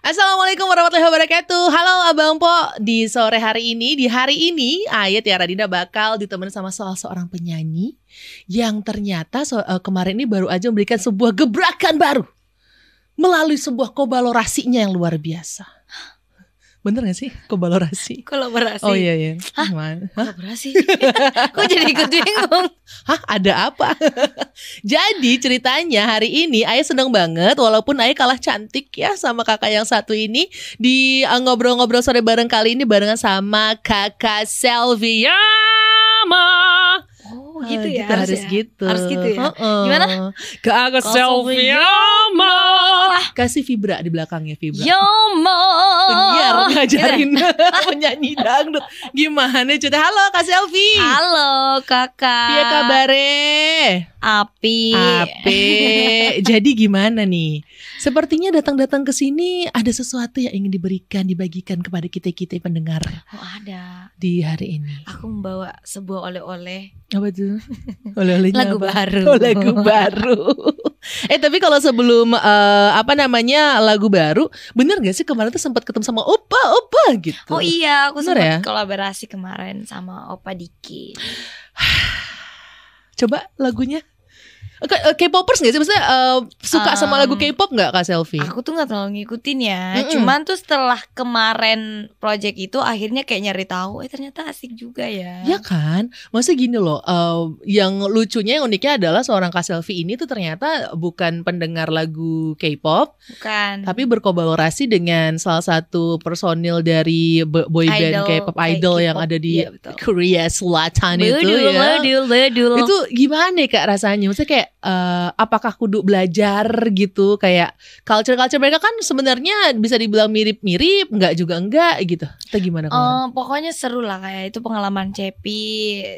Assalamualaikum warahmatullahi wabarakatuh. Halo Abang Po, di sore hari ini, di hari ini, Ayat ya Radina bakal ditemani sama salah seorang penyanyi yang ternyata so, uh, kemarin ini baru aja memberikan sebuah gebrakan baru melalui sebuah kobalorasinya yang luar biasa. Bener gak sih? Kolaborasi. Kolaborasi. Oh iya iya. Hah? Hah? Kolaborasi. Kok jadi ikut bingung? Hah, ada apa? jadi ceritanya hari ini Ayah seneng banget walaupun Ayah kalah cantik ya sama kakak yang satu ini di eh, ngobrol-ngobrol sore bareng kali ini barengan sama kakak Selvia. Oh, gitu eh, ya. Gitu, harus, harus ya. gitu. Harus gitu ya. Uh -uh. Gimana? Ke aku selfie Yomo. Kasih vibra di belakangnya vibra. Yomo. Penyiar iya, gitu ya? ngajarin penyanyi dangdut. Gimana cerita? Halo Kak Selfie. Halo kakak. Iya kabare? Api. Api. Jadi gimana nih? Sepertinya datang-datang ke sini ada sesuatu yang ingin diberikan, dibagikan kepada kita-kita pendengar. Oh ada. Di hari ini. Aku membawa sebuah oleh-oleh. Apa tuh? Oleh-olehnya Lagu apa? baru. Oh, lagu baru. eh tapi kalau sebelum uh, apa namanya lagu baru, bener gak sih kemarin tuh sempat ketemu sama Opa Opa gitu? Oh iya, aku sempat ya? kolaborasi kemarin sama Opa Diki. Coba lagunya Eh, K-popers gak sih? Maksudnya uh, suka um, sama lagu K-pop gak Kak Selfie? Aku tuh gak terlalu ngikutin ya mm -mm. Cuman tuh setelah kemarin project itu Akhirnya kayak nyari tahu Eh ternyata asik juga ya Iya kan? Maksudnya gini loh uh, Yang lucunya yang uniknya adalah Seorang Kak Selfie ini tuh ternyata Bukan pendengar lagu K-pop Bukan Tapi berkolaborasi dengan Salah satu personil dari Boyband K-pop Idol Yang ada di ya, Korea Selatan itu ya Itu gimana ya, Kak rasanya? Maksudnya kayak uh, apakah kudu belajar gitu kayak culture culture mereka kan sebenarnya bisa dibilang mirip-mirip nggak juga enggak gitu atau gimana Uh, pokoknya seru lah kayak itu pengalaman Cepi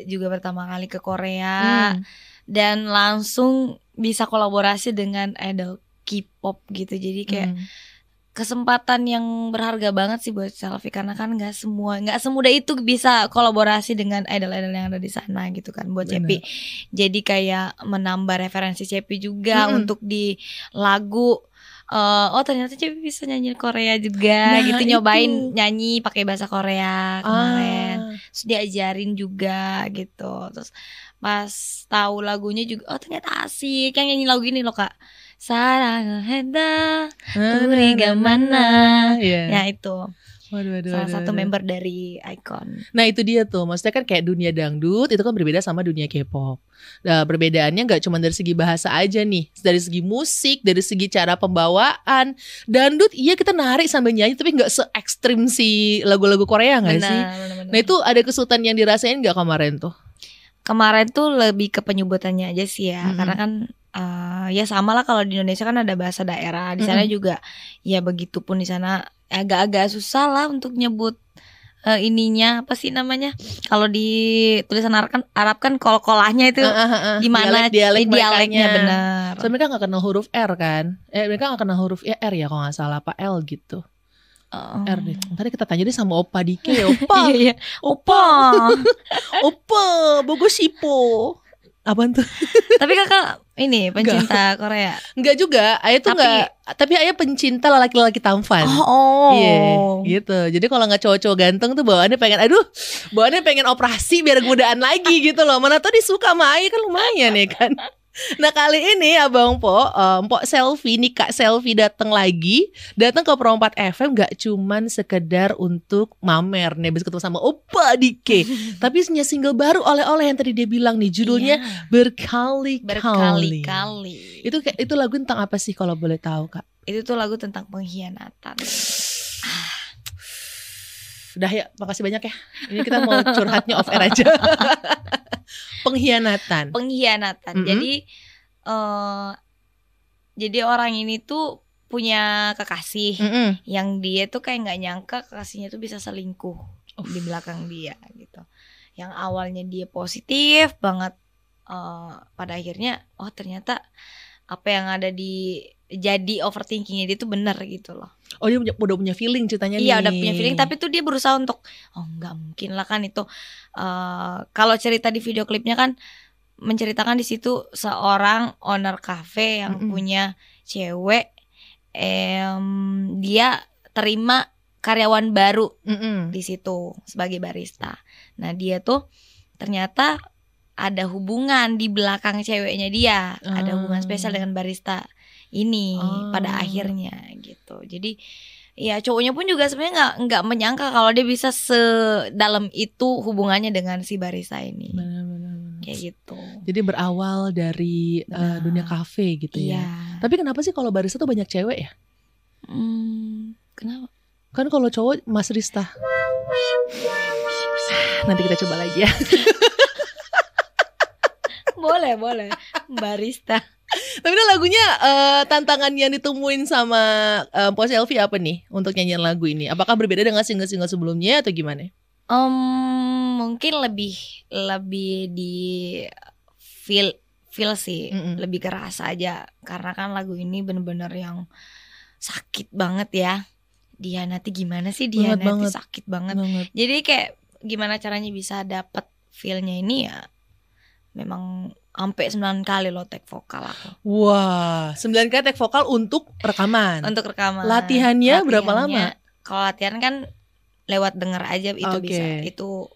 juga pertama kali ke Korea hmm. dan langsung bisa kolaborasi dengan idol K-pop gitu jadi kayak hmm kesempatan yang berharga banget sih buat selfie karena kan nggak semua nggak semudah itu bisa kolaborasi dengan idol-idol yang ada di sana gitu kan buat Bener. Cepi jadi kayak menambah referensi Cepi juga hmm. untuk di lagu uh, oh ternyata Cepi bisa nyanyi Korea juga nah, gitu nyobain nyanyi pakai bahasa Korea kemarin ah. terus diajarin juga gitu terus pas tahu lagunya juga oh ternyata asik yang nyanyi lagu ini loh kak sarang henda kuriga mana yeah. ya itu Waduh, waduh, salah waduh, satu waduh. member dari Icon. Nah itu dia tuh, maksudnya kan kayak dunia dangdut itu kan berbeda sama dunia K-pop. Nah, perbedaannya nggak cuma dari segi bahasa aja nih, dari segi musik, dari segi cara pembawaan. Dangdut iya kita narik sambil nyanyi, tapi nggak se ekstrim si lagu-lagu Korea nggak sih? Bener, bener. Nah itu ada kesulitan yang dirasain nggak kemarin tuh? Kemarin tuh lebih ke penyebutannya aja sih ya, hmm. karena kan uh, Eh, ya sama lah kalau di Indonesia kan ada bahasa daerah di sana mm -hmm. juga ya begitu pun di sana agak-agak susah lah untuk nyebut uh, ininya apa sih namanya kalau di tulisan Arab kan Arab kan kol-kolahnya itu uh, uh, uh, gimana dialek, dialek dialeknya benar so mereka nggak kenal huruf R kan eh mereka nggak kenal huruf ya R ya kalau nggak salah apa L gitu Um. R deh. Tadi kita tanya deh sama Opa Dike, iya, iya. Opa. Opa. Opa, Bogosipo Apaan tuh? Tapi kakak ini pencinta gak. Korea. Enggak juga. Ayah tuh enggak tapi, tapi ayah pencinta laki-laki tampan. Oh. Iya, oh. yeah, gitu. Jadi kalau nggak cowok-cowok ganteng tuh bawaannya pengen aduh, bawaannya pengen operasi biar godaan lagi gitu loh. Mana tuh disuka sama ayah kan lumayan ya kan. Nah kali ini Abang Po, po eh, Mpok selfie nih Kak selfie datang lagi, datang ke Perempat FM gak cuman sekedar untuk mamer nih, habis ketemu sama Opa Dike, tapi punya single baru oleh-oleh yang tadi dia bilang nih judulnya iya. berkali-kali. Berkali-kali. Itu itu lagu tentang apa sih kalau boleh tahu Kak? Itu tuh lagu tentang pengkhianatan. Dah ya, makasih banyak ya. Ini kita mau curhatnya off air aja. Pengkhianatan. Pengkhianatan. Mm -hmm. Jadi uh, jadi orang ini tuh punya kekasih mm -hmm. yang dia tuh kayak nggak nyangka kekasihnya tuh bisa selingkuh Uff. di belakang dia gitu. Yang awalnya dia positif banget uh, pada akhirnya oh ternyata apa yang ada di jadi overthinkingnya dia tuh benar gitu loh oh dia punya, udah punya feeling ceritanya iya, nih. Iya udah punya feeling tapi tuh dia berusaha untuk oh nggak mungkin lah kan itu uh, kalau cerita di video klipnya kan menceritakan di situ seorang owner cafe yang mm -hmm. punya cewek em, dia terima karyawan baru mm -hmm. di situ sebagai barista. Nah dia tuh ternyata ada hubungan di belakang ceweknya dia, mm. ada hubungan spesial ah. dengan barista ini oh. pada akhirnya gitu jadi ya cowoknya pun juga sebenarnya nggak nggak menyangka kalau dia bisa sedalam itu hubungannya dengan si barista ini benar, benar, kayak gitu jadi berawal dari Uh, dunia kafe gitu ya. iya. ya tapi kenapa sih kalau barista tuh banyak cewek ya hmm, kenapa kan kalau cowok mas Rista nanti kita coba lagi ya boleh boleh barista tapi lagunya uh, tantangan yang ditemuin sama uh, Pos Elvi apa nih untuk nyanyian lagu ini? Apakah berbeda dengan single-single sebelumnya atau gimana? Um, mungkin lebih lebih di feel feel sih, mm -mm. lebih kerasa aja karena kan lagu ini bener-bener yang sakit banget ya. Dia nanti gimana sih dia nanti sakit banget. banget. Jadi kayak gimana caranya bisa dapet feelnya ini ya memang sampai sembilan kali lo take vokal aku. Wah, sembilan kali take vokal untuk rekaman. Untuk rekaman. Latihannya, Latihannya berapa lama? Kalau latihan kan lewat denger aja itu okay. bisa. Itu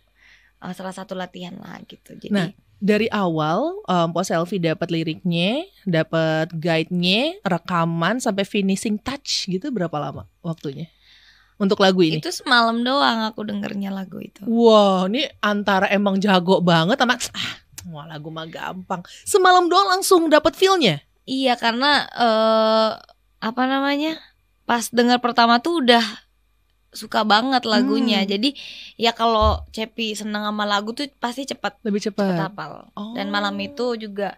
uh, salah satu latihan lah gitu. Jadi Nah, dari awal um, Pos Selfie dapat liriknya, dapat guide-nya, rekaman sampai finishing touch gitu berapa lama waktunya? untuk lagu ini? Itu semalam doang aku dengernya lagu itu. Wow, ini antara emang jago banget sama ah, Wah lagu mah gampang. Semalam doang langsung dapat feelnya. Iya karena uh, apa namanya pas dengar pertama tuh udah suka banget lagunya. Hmm. Jadi ya kalau Cepi seneng sama lagu tuh pasti cepat lebih cepat cepet hafal. Oh. Dan malam itu juga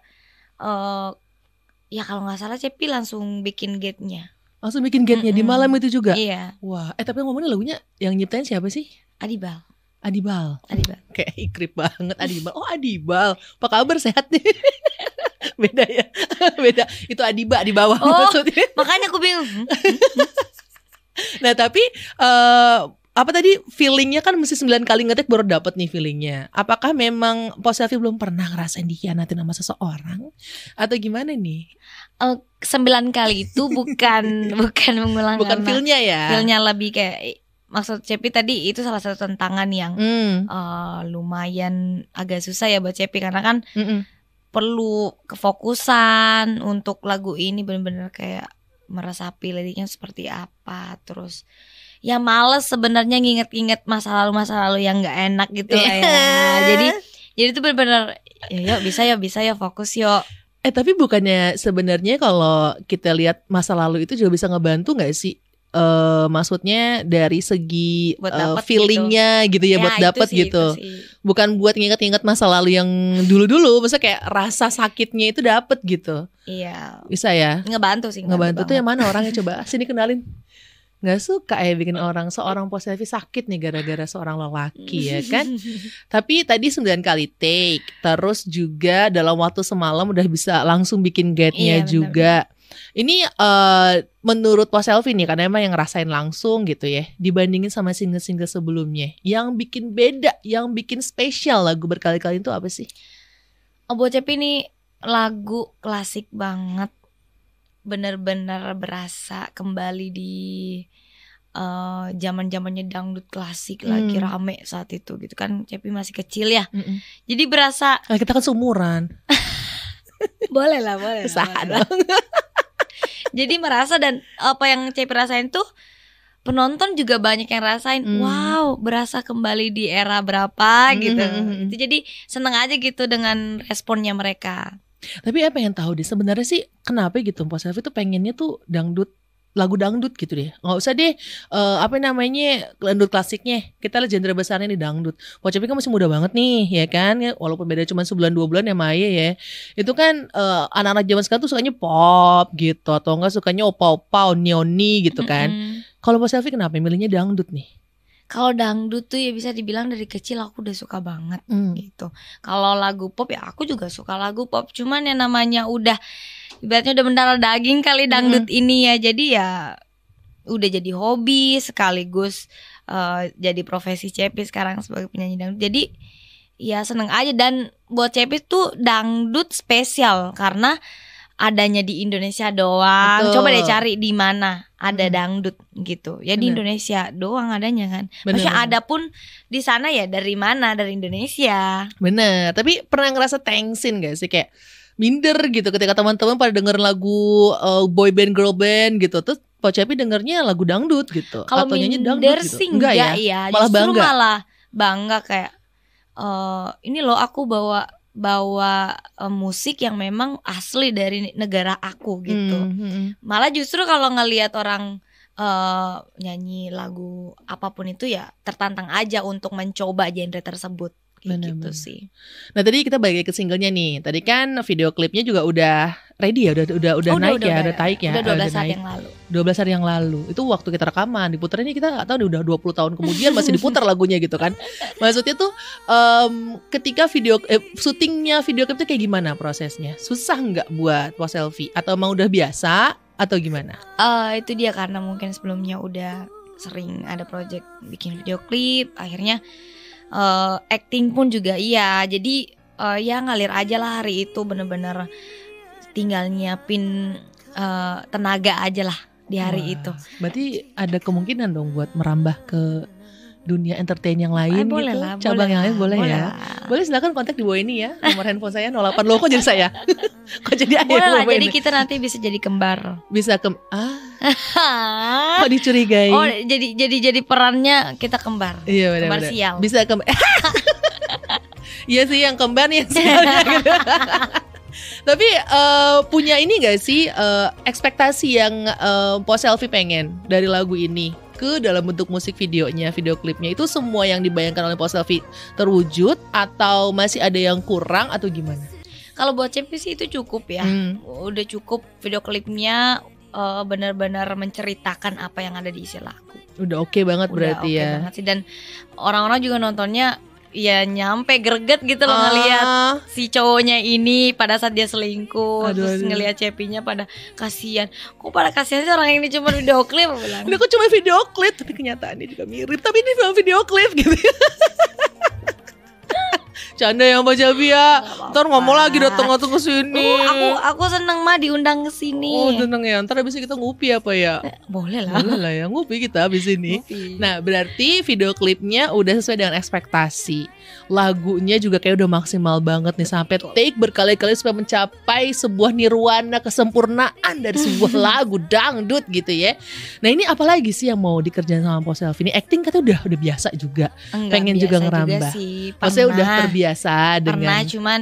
uh, ya kalau nggak salah Cepi langsung bikin gate-nya. Langsung bikin gate-nya mm -mm. di malam itu juga. Iya. Wah, eh tapi ngomongin lagunya yang nyiptain siapa sih? Adibal. Adibal. Adibal. Kayak ikrip banget Adibal. Oh Adibal. Apa kabar sehat nih? Beda ya. Beda. Itu Adiba di bawah oh, maksudnya. Makanya aku bingung. Hmm, hmm, hmm. nah tapi uh, apa tadi feelingnya kan mesti 9 kali ngetik baru dapet nih feelingnya. Apakah memang Pos Selfie belum pernah ngerasain dikhianati nama seseorang atau gimana nih? Uh, eh, 9 kali itu bukan bukan mengulang Bukan feelnya ya. Feelnya lebih kayak maksud Cepi tadi itu salah satu tantangan yang mm. uh, lumayan agak susah ya buat Cepi karena kan mm -mm. perlu kefokusan untuk lagu ini benar-benar kayak meresapi liriknya seperti apa terus ya males sebenarnya nginget-nginget masa lalu masa lalu yang nggak enak gitu yeah. ya jadi jadi itu benar-benar ya yuk bisa ya bisa ya fokus yuk Eh tapi bukannya sebenarnya kalau kita lihat masa lalu itu juga bisa ngebantu nggak sih uh, maksudnya dari segi buat uh, feelingnya gitu. gitu ya, ya buat dapet sih, gitu bukan buat nginget-nginget masa lalu yang dulu-dulu masa kayak rasa sakitnya itu dapet gitu iya bisa ya ngebantu sih ngebantu, ngebantu tuh yang mana orangnya coba sini kenalin nggak suka ya bikin orang seorang positif sakit nih gara-gara seorang lelaki ya kan tapi tadi 9 kali take terus juga dalam waktu semalam udah bisa langsung bikin gate nya iya, juga ini uh, menurut Pak Selfie nih ya, karena emang yang ngerasain langsung gitu ya dibandingin sama single-single sebelumnya. Yang bikin beda, yang bikin spesial lagu berkali-kali itu apa sih? Abu oh, Cepi ini lagu klasik banget. Bener-bener berasa kembali di uh, eh, zaman zamannya dangdut klasik hmm. lagi rame saat itu gitu kan Cepi masih kecil ya mm -mm. jadi berasa nah, kita kan seumuran boleh lah boleh usaha lah, dong jadi merasa dan apa yang Cepi rasain tuh penonton juga banyak yang rasain hmm. wow berasa kembali di era berapa hmm, gitu hmm. hmm, hmm. jadi seneng aja gitu dengan responnya mereka tapi apa yang tahu deh sebenarnya sih kenapa gitu Mpok Selfie tuh pengennya tuh dangdut lagu dangdut gitu deh nggak usah deh uh, apa namanya dangdut klasiknya kita lihat genre besarnya nih dangdut Pocopi kan masih muda banget nih ya kan walaupun beda cuma sebulan dua bulan ya Maya ya itu kan uh, anak-anak zaman sekarang tuh sukanya pop gitu atau enggak sukanya opa-opa neoni gitu kan mm -hmm. kalau Mas Selfie kenapa milihnya dangdut nih kalau dangdut tuh ya bisa dibilang dari kecil aku udah suka banget hmm. gitu. Kalau lagu pop ya aku juga suka lagu pop, cuman yang namanya udah ibaratnya udah mendarah daging kali hmm. dangdut hmm. ini ya. Jadi ya udah jadi hobi sekaligus uh, jadi profesi Cepi sekarang sebagai penyanyi dangdut. Jadi ya seneng aja dan buat Cepi tuh dangdut spesial karena adanya di Indonesia doang. Betul. Coba deh cari di mana ada hmm. dangdut gitu. Ya Bener. di Indonesia doang adanya kan. Bener. Maksudnya ada pun di sana ya dari mana? Dari Indonesia. Bener. Tapi pernah ngerasa thanksin gak sih kayak minder gitu ketika teman-teman pada dengerin lagu uh, boy band girl band gitu terus Pak Cepi dengernya lagu dangdut gitu. Kalau minder dangdut, gitu. sih gitu. enggak ya, ya. Malah Justru bangga. malah bangga kayak uh, ini loh aku bawa bawa uh, musik yang memang asli dari negara aku gitu. Mm -hmm. Malah justru kalau ngelihat orang uh, nyanyi lagu apapun itu ya tertantang aja untuk mencoba genre tersebut. Bener, gitu sih. Nah tadi kita balik ke singlenya nih. Tadi kan video klipnya juga udah ready ya, udah udah udah, oh, udah naik udah, ya, udah, udah, udah ya, naik Udah 12 saat yang lalu dua belas hari yang lalu itu waktu kita rekaman diputar ini kita nggak tahu udah 20 tahun kemudian masih diputar lagunya gitu kan maksudnya tuh um, ketika video eh, syutingnya video klip tuh kayak gimana prosesnya susah nggak buat pos selfie atau emang udah biasa atau gimana uh, itu dia karena mungkin sebelumnya udah sering ada project bikin video klip akhirnya uh, acting pun juga iya jadi uh, ya ngalir aja lah hari itu bener-bener tinggal nyiapin uh, tenaga aja lah di hari Wah, itu. Berarti ada kemungkinan dong buat merambah ke dunia entertain yang lain Ay, boleh gitu, lah, cabang boleh yang lain boleh, boleh ya. Lah. Boleh silakan kontak di bawah ini ya. Nomor handphone saya 08 lo kok jadi saya. kok jadi ayah Boleh lah, jadi kita nanti bisa jadi kembar. Bisa ke ah. kok dicurigai? Oh, jadi jadi jadi perannya kita kembar. Iya, benar, kembar benar. sial. Bisa kembar. Iya sih yang kembar nih yang sialnya tapi uh, punya ini gak sih uh, ekspektasi yang uh, eh, Po selfie pengen dari lagu ini ke dalam bentuk musik videonya, video klipnya itu semua yang dibayangkan oleh Po selfie terwujud atau masih ada yang kurang atau gimana? Kalau buat Champions sih itu cukup ya, hmm. udah cukup video klipnya uh, benar-benar menceritakan apa yang ada di isi lagu. Udah oke okay banget udah berarti okay ya. Banget sih dan orang-orang juga nontonnya ya nyampe greget gitu loh uh. ngelihat ah. si cowoknya ini pada saat dia selingkuh aduh, terus aduh. ngelihat cepinya pada kasihan kok pada kasihan sih orang ini cuma video klip ini kok cuma video clip tapi kenyataannya juga mirip tapi ini film video clip gitu canda ya Mbak Jabia. Ya. Ntar ngomong lagi datang atau kesini. Uh, aku aku seneng mah diundang kesini. Oh, seneng ya. Ntar abis kita ngupi apa ya? Eh, boleh lah. Boleh lah ya ngupi kita abis ini. Ngupi. Nah, berarti video klipnya udah sesuai dengan ekspektasi. Lagunya juga kayak udah maksimal banget nih sampai take berkali-kali supaya mencapai sebuah nirwana kesempurnaan dari sebuah lagu dangdut gitu ya. Nah, ini apalagi sih yang mau dikerjain sama Pos ini? Acting katanya udah udah biasa juga. Enggak, Pengen juga ngerambah. Juga sih, Maksudnya udah terbiasa biasa dengan pernah cuman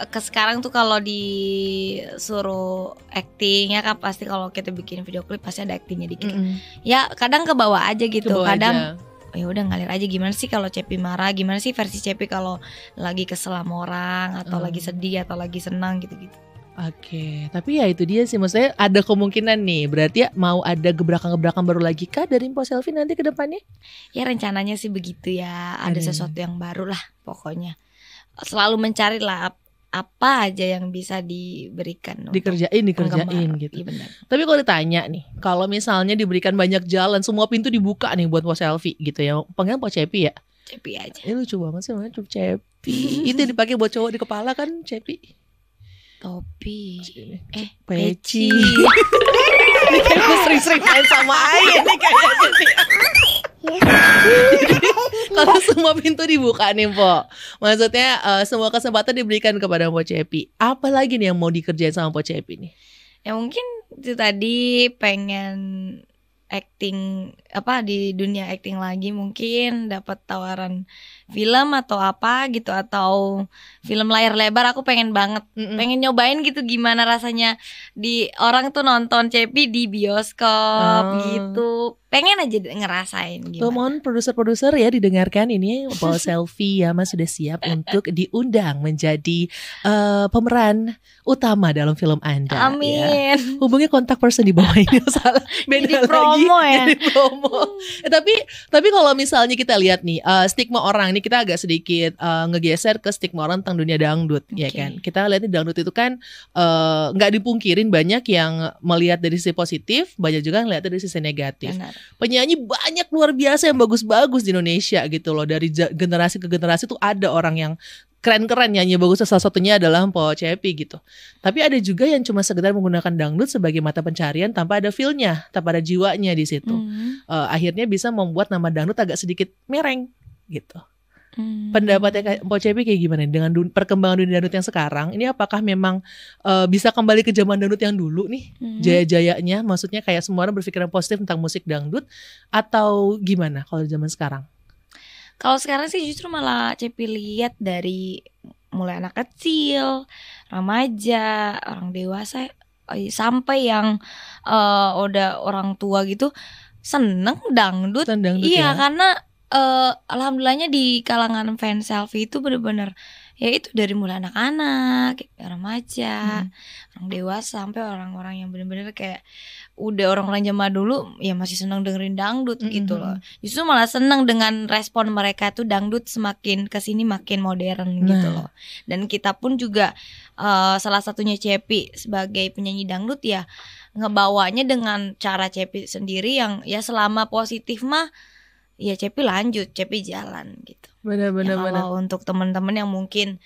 eh, ke sekarang tuh kalau disuruh acting ya kan pasti kalau kita bikin video klip pasti ada actingnya dikit mm -hmm. ya kadang ke bawah aja gitu bawah kadang oh, ya udah ngalir aja gimana sih kalau Cepi marah gimana sih versi Cepi kalau lagi kesel sama orang atau hmm. lagi sedih atau lagi senang gitu-gitu Oke, tapi ya itu dia sih maksudnya ada kemungkinan nih berarti ya mau ada gebrakan-gebrakan baru lagi kah dari Impo Selfie nanti ke depannya? Ya rencananya sih begitu ya, ada, ada sesuatu yang baru lah pokoknya selalu mencari lah apa aja yang bisa diberikan dikerjain dikerjain penggemar. gitu. Iya Tapi kalau ditanya nih, kalau misalnya diberikan banyak jalan, semua pintu dibuka nih buat mau selfie gitu ya. Pengen mau cepi ya? Cepi aja. Ini eh, lucu banget sih namanya cepi. Itu yang dipakai buat cowok di kepala kan cepi. Topi. Eh, peci. ini kayak sering-sering main sama Ayah nih kayaknya. Kalau iya. semua pintu dibuka nih Po Maksudnya uh, semua kesempatan diberikan kepada Po Cepi Apa lagi nih yang mau dikerjain sama Po Cepi nih? Ya mungkin itu tadi pengen acting apa di dunia acting lagi mungkin dapat tawaran film atau apa gitu atau film layar lebar aku pengen banget mm -mm. pengen nyobain gitu gimana rasanya di orang tuh nonton Cepi di bioskop oh. gitu pengen aja ngerasain gitu. Tomon produser-produser ya didengarkan ini Paul Selfie ya Mas sudah siap untuk diundang menjadi uh, pemeran utama dalam film Anda. Ya. Amin. Ya. Hubungi kontak person di bawah ini salah. Beda jadi lagi. Ya. promo ya. Jadi promo Hmm. Eh, tapi tapi kalau misalnya kita lihat nih uh, stigma orang ini kita agak sedikit uh, ngegeser ke stigma orang tentang dunia dangdut, okay. ya kan? Kita lihat nih dangdut itu kan eh, nggak uh, dipungkirin banyak yang melihat dari sisi positif, banyak juga yang lihat dari sisi negatif. Benar. Penyanyi banyak luar biasa yang bagus-bagus di Indonesia gitu loh. Dari generasi ke generasi tuh ada orang yang keren-keren nyanyi bagus salah satunya adalah po Cepi gitu. Tapi ada juga yang cuma sekedar menggunakan dangdut sebagai mata pencarian tanpa ada feelnya, tanpa ada jiwanya di situ. Mm. Uh, akhirnya bisa membuat nama dangdut agak sedikit mereng gitu. Mm. Pendapatnya po Cepi kayak gimana dengan dun perkembangan dunia dangdut yang sekarang? Ini apakah memang uh, bisa kembali ke zaman dangdut yang dulu nih? Mm. Jaya-jayanya maksudnya kayak semua orang berpikiran positif tentang musik dangdut atau gimana kalau zaman sekarang? Kalau sekarang sih justru malah Cepi lihat dari mulai anak kecil, remaja, orang dewasa eh, sampai yang uh, udah orang tua gitu seneng dangdut. iya, ya? karena uh, alhamdulillahnya di kalangan fans selfie itu bener-bener ya itu dari mulai anak-anak remaja hmm. orang dewasa sampai orang-orang yang benar-benar kayak udah orang-orang zaman dulu ya masih senang dengerin dangdut hmm. gitu hmm, loh hmm. justru malah senang dengan respon mereka tuh dangdut semakin ke sini makin modern gitu nah. loh dan kita pun juga uh, salah satunya Cepi sebagai penyanyi dangdut ya ngebawanya dengan cara Cepi sendiri yang ya selama positif mah ya Cepi lanjut Cepi jalan gitu Benar benar ya, kalau benar. untuk teman-teman yang mungkin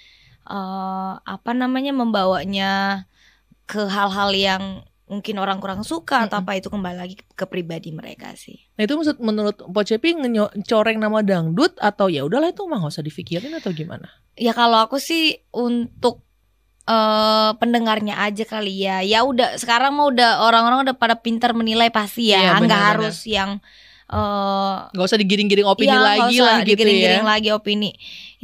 uh, apa namanya membawanya ke hal-hal yang mungkin orang kurang suka -hmm. atau apa itu kembali lagi ke pribadi mereka sih. Nah itu maksud menurut Po ngecoreng coreng nama dangdut atau ya udahlah itu mah gak usah dipikirin atau gimana? Ya kalau aku sih untuk uh, pendengarnya aja kali ya. Ya udah sekarang mah udah orang-orang udah pada pintar menilai pasti ya, ya nggak harus yang Eh, nggak uh, gak usah digiring-giring opini iya, lagi lah gitu ya. digiring-giring ya. lagi opini.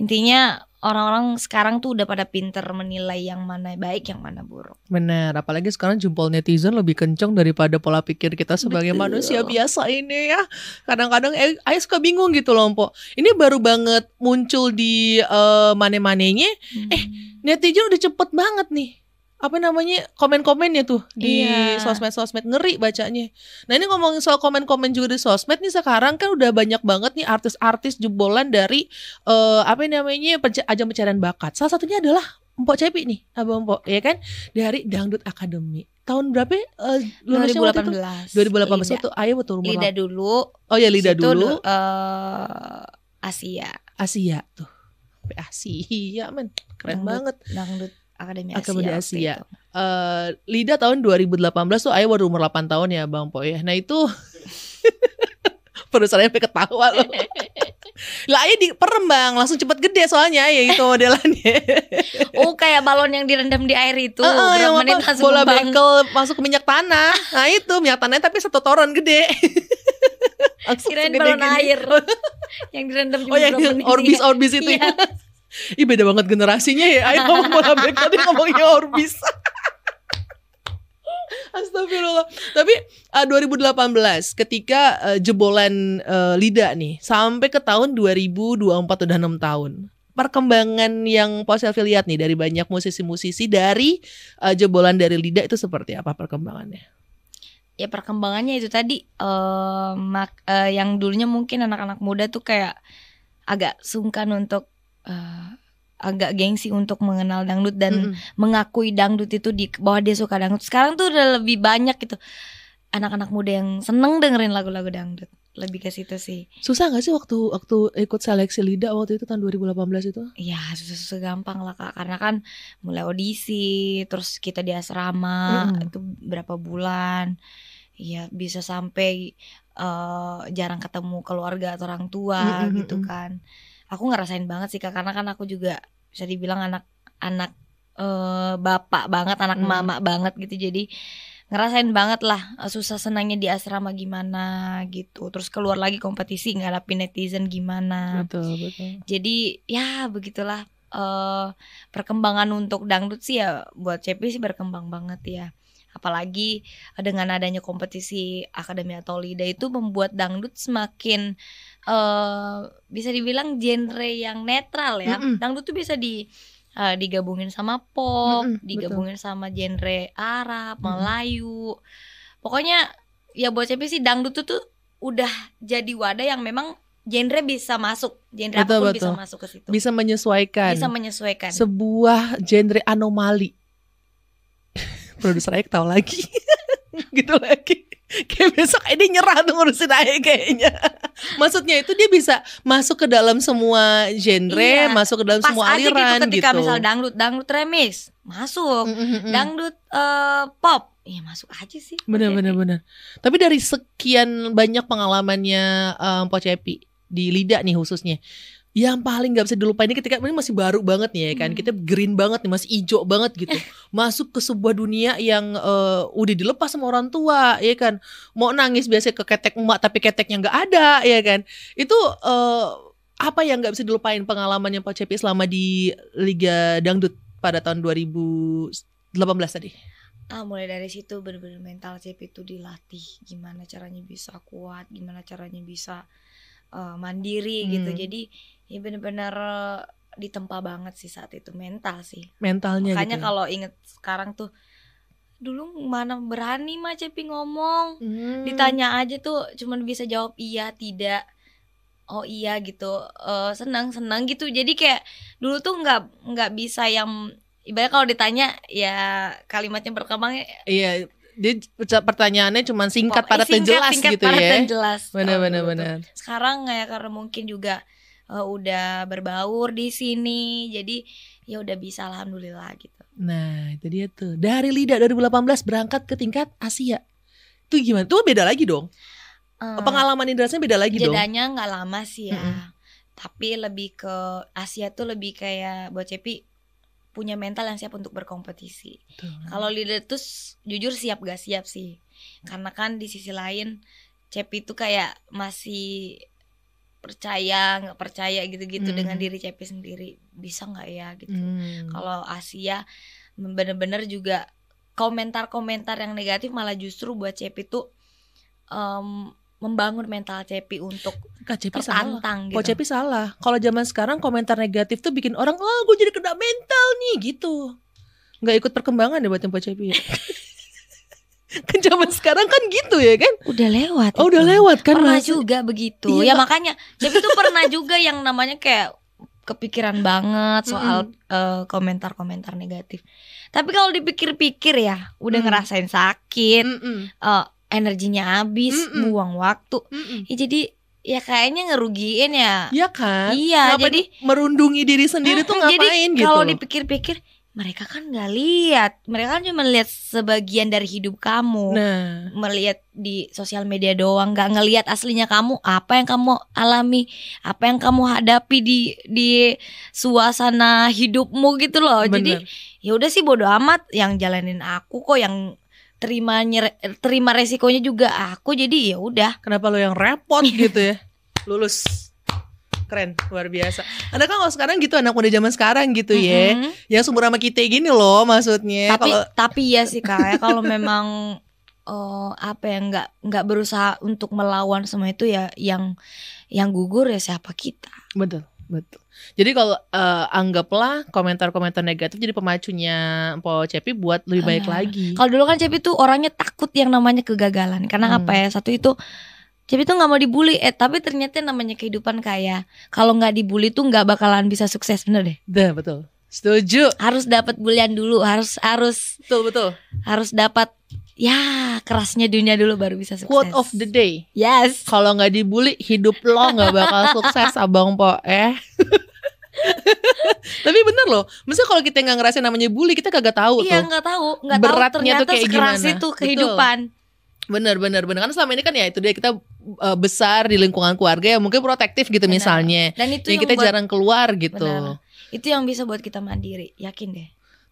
Intinya orang-orang sekarang tuh udah pada pinter menilai yang mana baik yang mana buruk. Bener, apalagi sekarang jempol netizen lebih kenceng daripada pola pikir kita sebagai Betul. manusia biasa ini ya. Kadang-kadang eh, ayah suka bingung gitu loh, Mpok. Ini baru banget muncul di uh, mane-manenya, hmm. eh netizen udah cepet banget nih apa namanya komen-komennya tuh di iya. sosmed-sosmed ngeri bacanya. Nah ini ngomongin soal komen-komen juga di sosmed nih sekarang kan udah banyak banget nih artis-artis jebolan dari uh, apa namanya penca ajang pencarian bakat. Salah satunya adalah Mpok Cepi nih, Abang Mpok ya kan? Dari Dangdut Akademi. Tahun berapa? Uh, eh, 2018. Itu? 2018 itu Ayo ah, iya, betul rumah. Lida dulu. Oh ya Lida dulu. Uh, Asia. Asia tuh. Asia men, keren dangdut, banget. Dangdut Akademi Asia. Akademi Asia. Uh, Lida tahun 2018 tuh ayah baru umur 8 tahun ya Bang Poy. Ya. Nah itu perusahaannya sampai ketawa loh. lah ayah di perembang langsung cepet gede soalnya ya itu modelannya. oh kayak balon yang direndam di air itu, uh, uh, yang menit langsung bola bengkel masuk ke minyak tanah. Nah itu minyak tanahnya tapi satu toron gede. Kirain balon gini. air yang direndam di oh, yang orbis-orbis itu iya. ya. Ih beda banget generasinya ya. Ayo ngomong bola back tadi ngomongnya Orbis. Astagfirullah. Tapi uh, eh, 2018 ketika uh, jebolan uh, Lida nih sampai ke tahun 2024 udah 6 tahun. Perkembangan yang Pak Selvi lihat nih dari banyak musisi-musisi dari uh, jebolan dari Lida itu seperti apa perkembangannya? Ya perkembangannya itu tadi uh, mak uh, yang dulunya mungkin anak-anak muda tuh kayak agak sungkan untuk uh, agak gengsi untuk mengenal dangdut dan mm -hmm. mengakui dangdut itu di bahwa dia suka dangdut. Sekarang tuh udah lebih banyak gitu anak-anak muda yang seneng dengerin lagu-lagu dangdut. Lebih ke situ sih. Susah gak sih waktu waktu ikut seleksi Lida waktu itu tahun 2018 itu? Iya, susah-susah gampang lah Kak. Karena kan mulai audisi, terus kita di asrama mm itu berapa bulan. ya bisa sampai uh, jarang ketemu keluarga atau orang tua mm -hmm. gitu kan. Mm aku ngerasain banget sih kak karena kan aku juga bisa dibilang anak anak uh, bapak banget anak hmm. mama banget gitu jadi ngerasain banget lah eh, susah senangnya di asrama gimana gitu terus keluar lagi kompetisi ngadapin netizen gimana betul betul jadi ya begitulah uh, perkembangan untuk dangdut sih ya buat CP sih berkembang banget ya apalagi dengan adanya kompetisi Akademi Atolida itu membuat dangdut semakin uh, bisa dibilang genre yang netral ya. Mm -mm. Dangdut tuh bisa di uh, digabungin sama pop, mm -mm, digabungin betul. sama genre Arab, mm -mm. Melayu. Pokoknya ya buat Cepi sih dangdut tuh, tuh udah jadi wadah yang memang genre bisa masuk, genre betul, apapun betul. bisa masuk ke situ. Bisa menyesuaikan. Bisa menyesuaikan. Sebuah genre anomali. Produser saya tahu lagi. gitu lagi. kayak besok ini nyerah tuh ngurusin aja kayaknya. Maksudnya itu dia bisa masuk ke dalam semua genre, iya, masuk ke dalam pas semua gitu aliran gitu. Ketika gitu. misal dangdut, dangdut remis masuk, mm -hmm. dangdut uh, pop Iya masuk aja sih. Bener bener bener. Tapi dari sekian banyak pengalamannya um, eh, Pocepi di Lida nih khususnya, yang paling gak bisa dilupain ini ketika ini masih baru banget nih ya kan hmm. kita green banget nih masih hijau banget gitu eh. masuk ke sebuah dunia yang uh, udah dilepas sama orang tua ya kan mau nangis biasa ke ketek emak tapi keteknya nggak ada ya kan itu uh, apa yang gak bisa dilupain pengalamannya Pak Cepi selama di Liga Dangdut pada tahun 2018 tadi ah mulai dari situ bener-bener mental Cepi itu dilatih gimana caranya bisa kuat gimana caranya bisa uh, mandiri gitu. hmm. gitu jadi ya bener-bener eh, ditempa banget sih saat itu mental sih mentalnya makanya gitu ya? kalau inget sekarang tuh dulu mana berani mah cepi ngomong hmm. ditanya aja tuh cuman bisa jawab iya tidak oh iya gitu uh, eh, senang senang gitu jadi kayak dulu tuh nggak nggak bisa yang ibaratnya kalau ditanya ya kalimatnya berkembang ya iya dia pertanyaannya cuma singkat padat singkat, singkat, gitu padat ya. dan jelas. Benar benar benar. Sekarang ya karena mungkin juga uh, udah berbaur di sini jadi ya udah bisa alhamdulillah gitu nah itu dia tuh dari Lida 2018 berangkat ke tingkat Asia tuh gimana tuh beda lagi dong uh, pengalaman Indrasnya beda lagi jedanya dong jedanya nggak lama sih ya mm -hmm. tapi lebih ke Asia tuh lebih kayak buat Cepi punya mental yang siap untuk berkompetisi. Kalau leader tuh jujur siap gak siap sih, karena kan di sisi lain Cepi itu kayak masih percaya nggak percaya gitu-gitu mm. dengan hmm. diri Cepi sendiri bisa nggak ya gitu mm. kalau Asia bener-bener juga komentar-komentar yang negatif malah justru buat Cepi tuh um, membangun mental Cepi untuk Kak Cepi tertantang gitu. Kok Cepi salah. Kalau zaman sekarang komentar negatif tuh bikin orang, "Oh, gue jadi kena mental nih." gitu. nggak ikut perkembangan deh buat tempat Cepi ya. kan zaman sekarang kan gitu ya kan udah lewat oh udah lewat kan pernah masih... juga begitu iya. ya makanya tapi itu pernah juga yang namanya kayak kepikiran banget soal eh, komentar-komentar mm -hmm. uh, negatif tapi kalau dipikir-pikir ya udah mm. ngerasain sakit mm -mm. Uh, energinya habis mm -mm. buang waktu mm -mm. Ya, jadi ya kayaknya ngerugiin ya. Iya kan? Iya, Ngapain jadi merundungi diri sendiri tuh ngapain jadi, gitu. Kalau dipikir-pikir mereka kan nggak lihat mereka kan cuma lihat sebagian dari hidup kamu nah. melihat di sosial media doang nggak ngelihat aslinya kamu apa yang kamu alami apa yang kamu hadapi di di suasana hidupmu gitu loh Bener. jadi ya udah sih bodoh amat yang jalanin aku kok yang terima terima resikonya juga aku jadi ya udah kenapa lo yang repot gitu ya lulus keren luar biasa anda kan kalau sekarang gitu anak muda zaman sekarang gitu mm -hmm. ya mm-hmm. yang sumber sama kita gini loh maksudnya tapi kalo... tapi ya sih kak ya kalau memang uh, apa yang nggak nggak berusaha untuk melawan semua itu ya yang yang gugur ya siapa kita betul betul jadi kalau uh, anggaplah komentar-komentar negatif jadi pemacunya Po Cepi buat lebih baik uh, lagi. Kalau dulu kan Cepi tuh orangnya takut yang namanya kegagalan karena hmm. apa ya? Satu itu Cepi tuh nggak mau dibully, eh tapi ternyata namanya kehidupan kayak kalau nggak dibully tuh nggak bakalan bisa sukses bener deh. Deh betul. Setuju. Harus dapat bulian dulu, harus harus. Betul betul. Harus dapat ya kerasnya dunia dulu baru bisa sukses. Quote of the day. Yes. Kalau nggak dibully hidup lo nggak bakal sukses abang po eh. tapi bener loh maksudnya kalau kita nggak ngerasa namanya bully kita kagak tahu iya nggak tahu nggak tahu ternyata tuh kayak gimana. itu kehidupan Betul. Bener bener bener kan selama ini kan ya itu dia kita uh, besar di lingkungan keluarga ya mungkin protektif gitu bener. misalnya. Dan itu ya, yang kita buat, jarang keluar gitu. Bener. Itu yang bisa buat kita mandiri, yakin deh.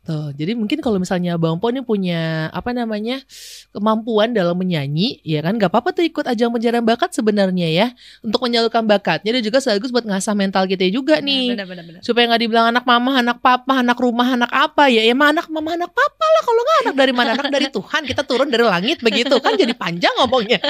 Tuh, gitu. jadi mungkin kalau misalnya Bang Po ini punya apa namanya kemampuan dalam menyanyi, ya kan gak apa-apa tuh ikut ajang pencarian bakat sebenarnya ya untuk menyalurkan bakatnya dan juga sekaligus buat ngasah mental kita juga nih. Benar, benar, benar. Supaya nggak dibilang anak mama, anak papa, anak rumah, anak apa ya? Emang ya anak mama, anak papa lah kalau nggak anak dari mana? Anak dari Tuhan kita turun dari langit begitu kan jadi panjang ngomongnya.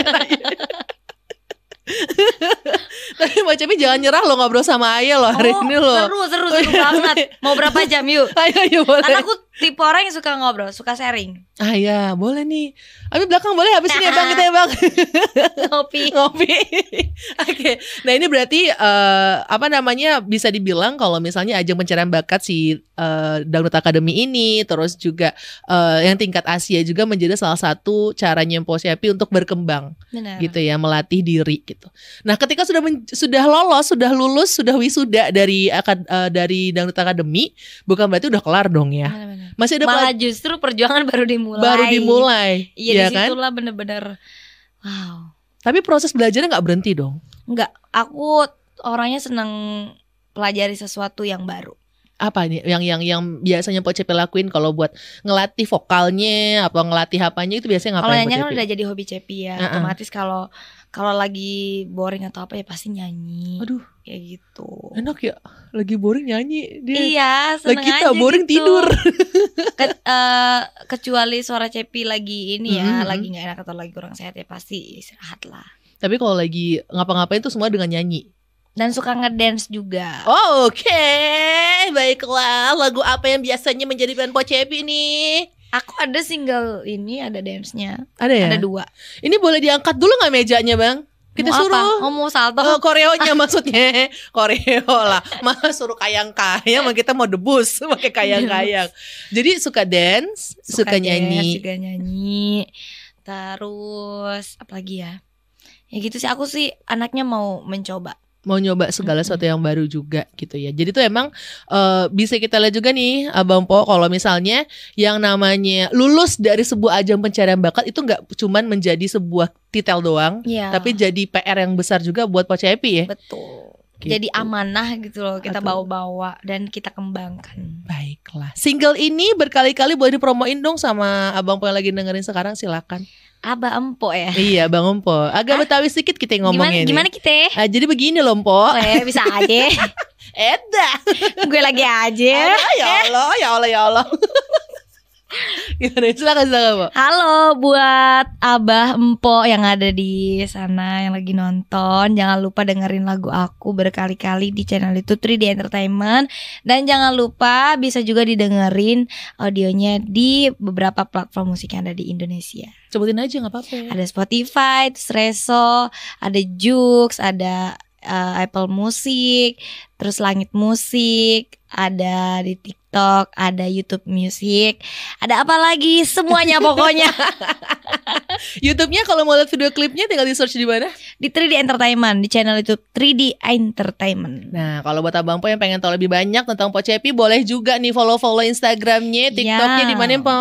Tapi mbak macamnya jangan nyerah lo ngobrol sama Ayah lo hari oh, ini lo. Seru seru seru banget. Mau berapa jam yuk? Ayo yuk boleh. Karena aku tipe orang yang suka ngobrol, suka sharing. Ah ya, boleh nih. Abis belakang boleh habis ini ya Bang kita ya Bang. Ngopi. Ngopi. Oke. Okay. Nah, ini berarti uh, apa namanya bisa dibilang kalau misalnya ajang pencarian bakat si uh, Dangdut Academy ini terus juga uh, yang tingkat Asia juga menjadi salah satu caranya Mpo posyapi untuk berkembang. Benar. Gitu ya, melatih diri gitu. Nah, ketika sudah men- sudah lolos, sudah lulus, sudah wisuda dari uh, dari Dangdut Academy, bukan berarti udah kelar dong ya. Benar, benar. Masih ada malah justru perjuangan baru dimulai. Baru dimulai. Iya ya kan? Disitulah bener-bener wow. Tapi proses belajarnya nggak berhenti dong? Nggak. Aku orangnya seneng pelajari sesuatu yang baru apa nih yang yang yang biasanya Pak Cepi lakuin kalau buat ngelatih vokalnya atau ngelatih apanya itu biasanya ngapain? Kalau nyanyi kan udah jadi hobi Cepi ya, uh -uh. otomatis kalau kalau lagi boring atau apa ya pasti nyanyi. Aduh, kayak gitu. Enak ya, lagi boring nyanyi dia. Iya, seneng lagi kita aja boring gitu. tidur. Ke, uh, eh, kecuali suara cepi lagi ini ya, mm -hmm. lagi nggak enak atau lagi kurang sehat ya pasti istirahat lah. Tapi kalau lagi ngapa-ngapain itu semua dengan nyanyi. Dan suka ngedance juga. Oh, Oke, okay. baiklah. Lagu apa yang biasanya menjadi bahan Cepi nih? Aku ada single ini, ada dance-nya. Ada ya? Ada dua. Ini boleh diangkat dulu nggak mejanya, Bang? Kita mau suruh apa? Oh, mau salto. Oh, koreonya maksudnya. Koreo lah. Mah suruh kayang-kayang, mah kita mau debus pakai kayang-kayang. Jadi suka dance, suka, suka nyanyi. suka nyanyi. Terus apa lagi ya? Ya gitu sih aku sih anaknya mau mencoba mau nyoba segala sesuatu yang baru juga gitu ya. Jadi tuh emang uh, bisa kita lihat juga nih Abang Po kalau misalnya yang namanya lulus dari sebuah ajang pencarian bakat itu nggak cuma menjadi sebuah titel doang, ya. tapi jadi PR yang besar juga buat Cepi ya. Betul. Gitu. Jadi amanah gitu loh kita bawa-bawa dan kita kembangkan. Baiklah. Single ini berkali-kali boleh dipromoin dong sama Abang Po yang lagi dengerin sekarang silakan. Abah Empo ya. Iya, Bang Empo. Agak Hah? Betawi sedikit kita ngomong Gimana, ini. gimana kita? Ah, jadi begini loh, Empo. Oh, eh, bisa aja. Eda. Gue lagi aja. Aduh, ya Allah, ya Allah, ya Allah. Gimana? silahkan silahkan Mbak. Halo buat abah empo yang ada di sana yang lagi nonton, jangan lupa dengerin lagu aku berkali-kali di channel itu 3D Entertainment dan jangan lupa bisa juga didengerin audionya di beberapa platform musik yang ada di Indonesia. Sebutin aja nggak apa-apa. Ada Spotify, Reso, ada Jux, ada uh, Apple Music, terus Langit Musik, ada di TikTok TikTok, ada YouTube Music, ada apa lagi? Semuanya pokoknya. YouTube-nya kalau mau lihat video klipnya tinggal di search di mana? Di 3D Entertainment, di channel YouTube 3D Entertainment. Nah, kalau buat Abang Po yang pengen tahu lebih banyak tentang po Cepi boleh juga nih follow-follow Instagram-nya, iya. TikTok-nya di mana, Po?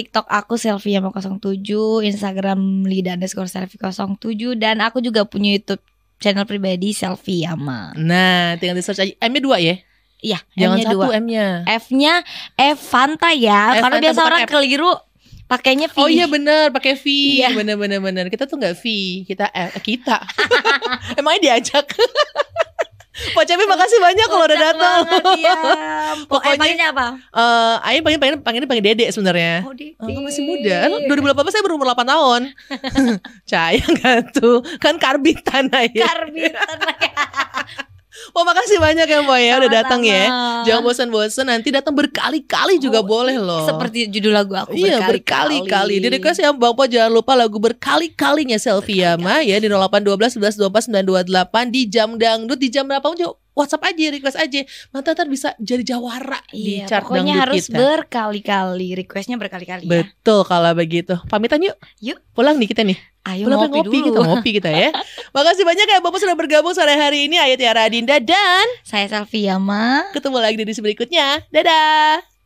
TikTok aku selfie yang 07, Instagram Lida underscore selfie 07 dan aku juga punya YouTube channel pribadi selfie Yama. Nah, tinggal di search aja. M-nya dua ya? Iya, jangan m satu M-nya. F-nya F Fanta ya. F Karena Fanta biasa orang F. keliru pakainya V. Oh iya benar, pakai V. Iya. Benar benar benar. Kita tuh nggak V, kita F, eh, kita. Emangnya diajak. Pak Cepi makasih banyak kalau udah datang. Ya. Eh, Pokoknya panggilnya apa? Eh, uh, ayah pengen pengen pengen panggil Dede sebenarnya. Oh, Dede. Oh, masih muda. 2018 kan saya berumur 8 tahun. Caya enggak tuh? Kan karbitan ayah. Karbitan. Wah makasih banyak ya Boy ya udah datang ya. Jangan bosan-bosan nanti datang berkali-kali juga oh, boleh loh. Seperti judul lagu aku Iya berkali-kali. Di request ya Bang Po jangan lupa lagu berkali-kalinya Selfie Ma ya di 0812 11 24 928 di jam dangdut di jam berapa pun WhatsApp aja, request aja. Mata ntar bisa jadi jawara iya, di chart pokoknya harus berkali-kali, requestnya berkali-kali ya. Betul kalau begitu. Pamitan yuk. Yuk. Pulang nih kita nih. Ayo Pulang ngopi, ngopi dulu. kita ngopi kita ya. Makasih banyak ya Bapak sudah bergabung sore hari ini. Ayat Tiara Adinda dan saya Salvia Ma. Ketemu lagi di sini berikutnya. Dadah.